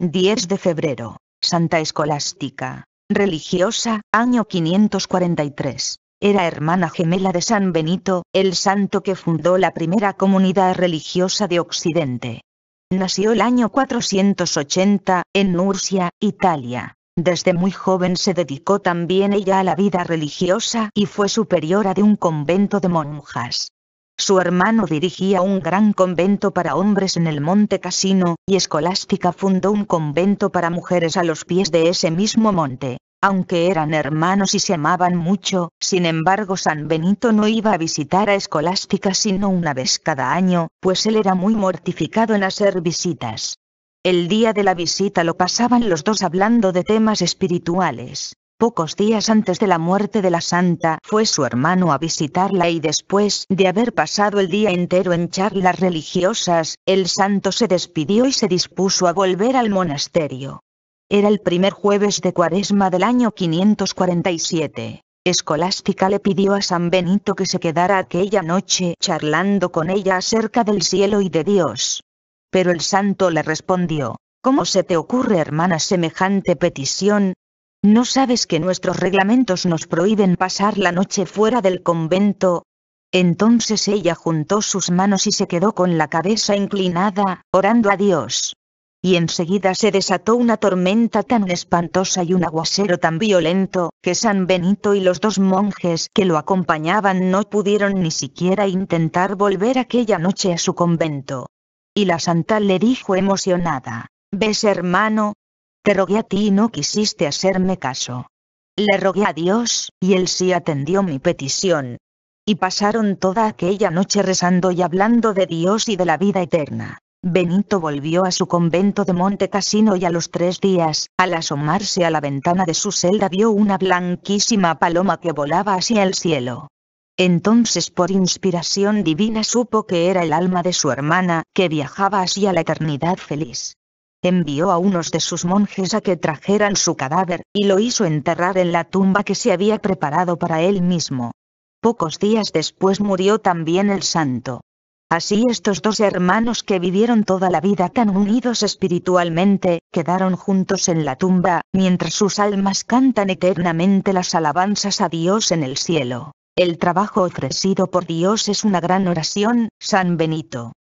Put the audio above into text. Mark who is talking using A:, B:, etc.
A: 10 de febrero, Santa Escolástica, religiosa, año 543. Era hermana gemela de San Benito, el santo que fundó la primera comunidad religiosa de Occidente. Nació el año 480, en Nursia, Italia. Desde muy joven se dedicó también ella a la vida religiosa y fue superiora de un convento de monjas. Su hermano dirigía un gran convento para hombres en el monte Casino, y Escolástica fundó un convento para mujeres a los pies de ese mismo monte. Aunque eran hermanos y se amaban mucho, sin embargo San Benito no iba a visitar a Escolástica sino una vez cada año, pues él era muy mortificado en hacer visitas. El día de la visita lo pasaban los dos hablando de temas espirituales. Pocos días antes de la muerte de la santa fue su hermano a visitarla y después de haber pasado el día entero en charlas religiosas, el santo se despidió y se dispuso a volver al monasterio. Era el primer jueves de cuaresma del año 547. Escolástica le pidió a San Benito que se quedara aquella noche charlando con ella acerca del cielo y de Dios. Pero el santo le respondió, ¿Cómo se te ocurre, hermana, semejante petición? ¿No sabes que nuestros reglamentos nos prohíben pasar la noche fuera del convento? Entonces ella juntó sus manos y se quedó con la cabeza inclinada, orando a Dios. Y enseguida se desató una tormenta tan espantosa y un aguacero tan violento, que San Benito y los dos monjes que lo acompañaban no pudieron ni siquiera intentar volver aquella noche a su convento. Y la santa le dijo emocionada, ¿Ves hermano, te rogué a ti y no quisiste hacerme caso. Le rogué a Dios, y él sí atendió mi petición. Y pasaron toda aquella noche rezando y hablando de Dios y de la vida eterna. Benito volvió a su convento de Monte Casino y a los tres días, al asomarse a la ventana de su celda vio una blanquísima paloma que volaba hacia el cielo. Entonces por inspiración divina supo que era el alma de su hermana, que viajaba hacia la eternidad feliz envió a unos de sus monjes a que trajeran su cadáver, y lo hizo enterrar en la tumba que se había preparado para él mismo. Pocos días después murió también el santo. Así estos dos hermanos que vivieron toda la vida tan unidos espiritualmente, quedaron juntos en la tumba, mientras sus almas cantan eternamente las alabanzas a Dios en el cielo. El trabajo ofrecido por Dios es una gran oración, San Benito.